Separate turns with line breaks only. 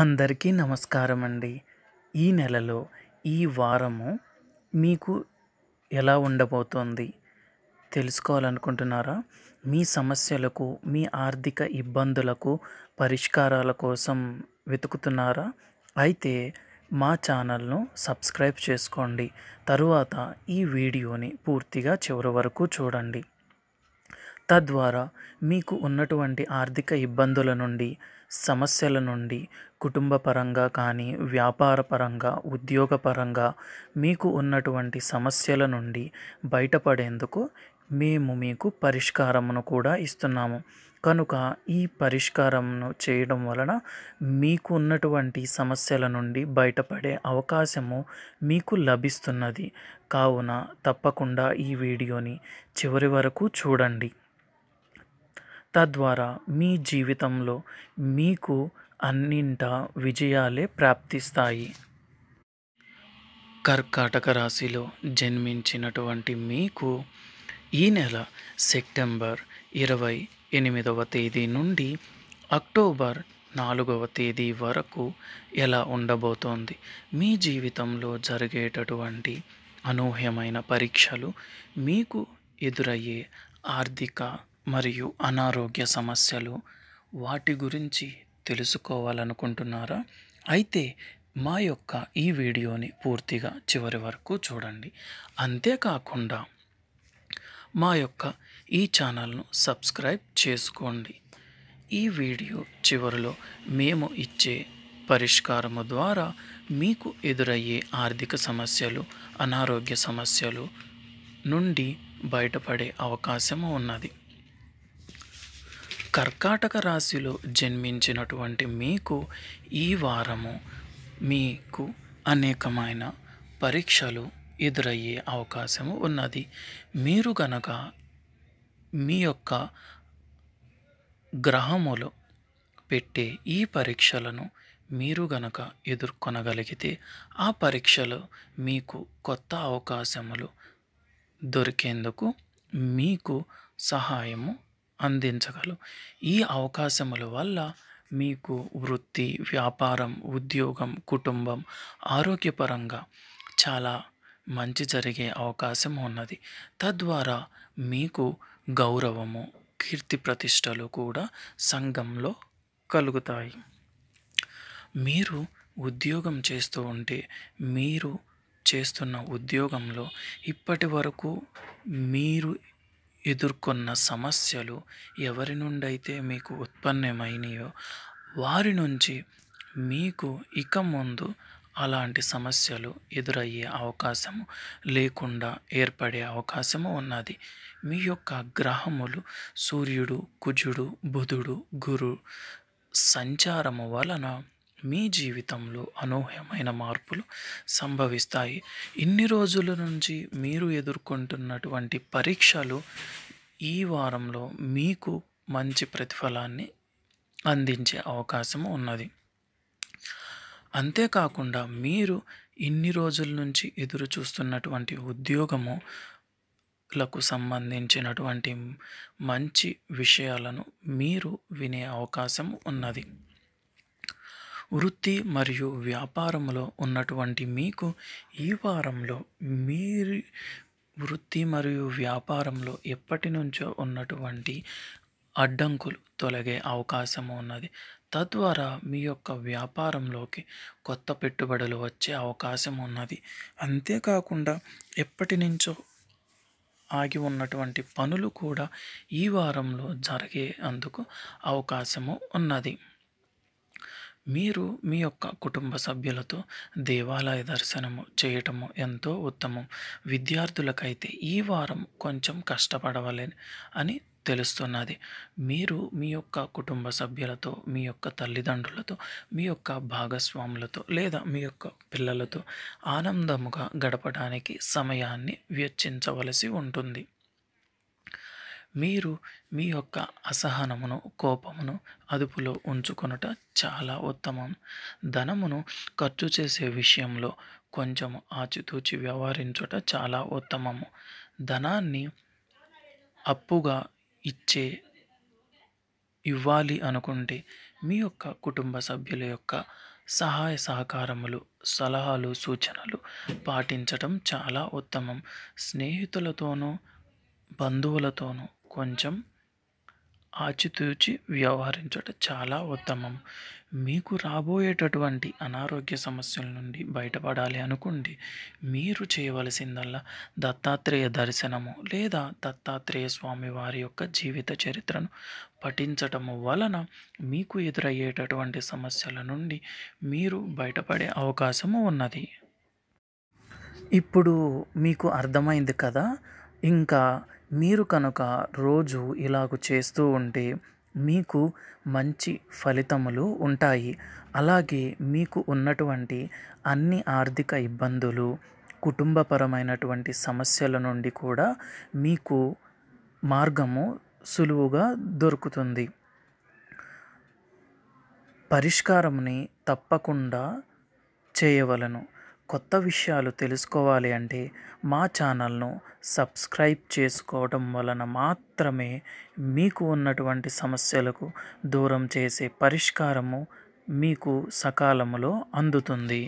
అందరికీ నమస్కారం అండి ఈ నెలలో ఈ వారము మీకు ఎలా ఉండబోతోంది తెలుసుకోవాలనుకుంటున్నారా మీ సమస్యలకు మీ ఆర్థిక ఇబ్బందులకు పరిష్కారాల కోసం వెతుకుతున్నారా అయితే మా ఛానల్ను సబ్స్క్రైబ్ చేసుకోండి తరువాత ఈ వీడియోని పూర్తిగా చివరి వరకు చూడండి తద్వారా మీకు ఉన్నటువంటి ఆర్థిక ఇబ్బందుల నుండి సమస్యల నుండి కుటుంబపరంగా కానీ వ్యాపారపరంగా ఉద్యోగపరంగా మీకు ఉన్నటువంటి సమస్యల నుండి బయటపడేందుకు మేము మీకు పరిష్కారమును కూడా ఇస్తున్నాము కనుక ఈ పరిష్కారంను చేయడం వలన మీకు ఉన్నటువంటి సమస్యల నుండి బయటపడే అవకాశము మీకు లభిస్తున్నది కావున తప్పకుండా ఈ వీడియోని చివరి వరకు చూడండి తద్వారా మీ జీవితంలో మీకు అన్నింట విజయాలే ప్రాప్తిస్తాయి కర్కాటక రాశిలో జన్మించినటువంటి మీకు ఈ నెల సెప్టెంబర్ ఇరవై ఎనిమిదవ తేదీ నుండి అక్టోబర్ నాలుగవ తేదీ వరకు ఎలా ఉండబోతోంది మీ జీవితంలో జరిగేటటువంటి అనూహ్యమైన పరీక్షలు మీకు ఎదురయ్యే ఆర్థిక మరియు అనారోగ్య సమస్యలు వాటి గురించి తెలుసుకోవాలనుకుంటున్నారా అయితే మా యొక్క ఈ వీడియోని పూర్తిగా చివరి వరకు చూడండి అంతేకాకుండా మా యొక్క ఈ ఛానల్ను సబ్స్క్రైబ్ చేసుకోండి ఈ వీడియో చివరిలో మేము ఇచ్చే పరిష్కారము ద్వారా మీకు ఎదురయ్యే ఆర్థిక సమస్యలు అనారోగ్య సమస్యలు నుండి బయటపడే అవకాశం ఉన్నది కర్కాటక రాశిలో జన్మించినటువంటి మీకు ఈ వారము మీకు అనేకమైన పరీక్షలు ఎదురయ్యే అవకాశము ఉన్నది మీరు గనక మీ యొక్క గ్రహములో పెట్టే ఈ పరీక్షలను మీరు గనక ఎదుర్కొనగలిగితే ఆ పరీక్షలు మీకు కొత్త అవకాశములు దొరికేందుకు మీకు సహాయము అందించగలవు ఈ అవకాశముల వల్ల మీకు వృత్తి వ్యాపారం ఉద్యోగం కుటుంబం ఆరోగ్యపరంగా చాలా మంచి జరిగే అవకాశం ఉన్నది తద్వారా మీకు గౌరవము కీర్తి ప్రతిష్టలు కూడా సంఘంలో కలుగుతాయి మీరు ఉద్యోగం చేస్తూ ఉంటే మీరు చేస్తున్న ఉద్యోగంలో ఇప్పటి వరకు మీరు ఎదుర్కొన్న సమస్యలు ఎవరి నుండైతే మీకు ఉత్పన్నమైనయో వారి నుంచి మీకు ఇక ముందు అలాంటి సమస్యలు ఎదురయ్యే అవకాశము లేకుండా ఏర్పడే అవకాశము ఉన్నది మీ యొక్క గ్రహములు సూర్యుడు కుజుడు బుధుడు గురు సంచారము వలన మీ జీవితంలో అనూహ్యమైన మార్పులు సంభవిస్తాయి ఇన్ని రోజుల నుంచి మీరు ఎదుర్కొంటున్నటువంటి పరీక్షలు ఈ వారంలో మీకు మంచి ప్రతిఫలాన్ని అందించే అవకాశం ఉన్నది అంతేకాకుండా మీరు ఇన్ని రోజుల నుంచి ఎదురు చూస్తున్నటువంటి ఉద్యోగము లకు సంబంధించినటువంటి మంచి విషయాలను మీరు వినే అవకాశం ఉన్నది వృత్తి మరియు వ్యాపారంలో ఉన్నటువంటి మీకు ఈ వారంలో మీరు వృత్తి మరియు వ్యాపారంలో ఎప్పటి నుంచో ఉన్నటువంటి అడ్డంకులు తొలగే అవకాశం ఉన్నది తద్వారా మీ యొక్క వ్యాపారంలోకి కొత్త పెట్టుబడులు వచ్చే అవకాశం ఉన్నది అంతేకాకుండా ఎప్పటి నుంచో ఆగి ఉన్నటువంటి పనులు కూడా ఈ వారంలో జరిగే అందుకు అవకాశము ఉన్నది మీరు మీ యొక్క కుటుంబ సభ్యులతో దేవాలయ దర్శనము చేయటము ఎంతో ఉత్తమం విద్యార్థులకైతే ఈ వారం కొంచెం కష్టపడవలే అని తెలుస్తున్నది మీరు మీ యొక్క కుటుంబ సభ్యులతో మీ యొక్క తల్లిదండ్రులతో మీ యొక్క భాగస్వాములతో లేదా మీ యొక్క పిల్లలతో ఆనందముగా గడపడానికి సమయాన్ని వెచ్చించవలసి ఉంటుంది మీరు మీ యొక్క అసహనమును కోపమును అదుపులో ఉంచుకొనుట చాలా ఉత్తమం ధనమును ఖర్చు చేసే విషయంలో కొంచెం ఆచితూచి వ్యవహరించుట చాలా ఉత్తమము ధనాన్ని అప్పుగా ఇచ్చే ఇవ్వాలి అనుకుంటే మీ యొక్క కుటుంబ సభ్యుల యొక్క సహాయ సహకారములు సలహాలు సూచనలు పాటించటం చాలా ఉత్తమం స్నేహితులతోనూ బంధువులతోనూ కొంచెం ఆచితూచి వ్యవహరించడం చాలా ఉత్తమం మీకు రాబోయేటటువంటి అనారోగ్య సమస్యల నుండి బయటపడాలి అనుకోండి మీరు చేయవలసిందల్లా దత్తాత్రేయ దర్శనము లేదా దత్తాత్రేయ స్వామి వారి యొక్క జీవిత చరిత్రను పఠించటము వలన మీకు ఎదురయ్యేటటువంటి సమస్యల నుండి మీరు బయటపడే అవకాశము ఉన్నది ఇప్పుడు మీకు అర్థమైంది కదా ఇంకా మీరు కనుక రోజు ఇలాగ చేస్తూ ఉంటే మీకు మంచి ఫలితములు ఉంటాయి అలాగే మీకు ఉన్నటువంటి అన్ని ఆర్థిక ఇబ్బందులు కుటుంబపరమైనటువంటి సమస్యల నుండి కూడా మీకు మార్గము సులువుగా దొరుకుతుంది పరిష్కారంని తప్పకుండా చేయవలను కొత్త విషయాలు తెలుసుకోవాలి అంటే మా ఛానల్ను సబ్స్క్రైబ్ చేసుకోవడం వలన మాత్రమే మీకు ఉన్నటువంటి సమస్యలకు దూరం చేసే పరిష్కారము మీకు సకాలంలో అందుతుంది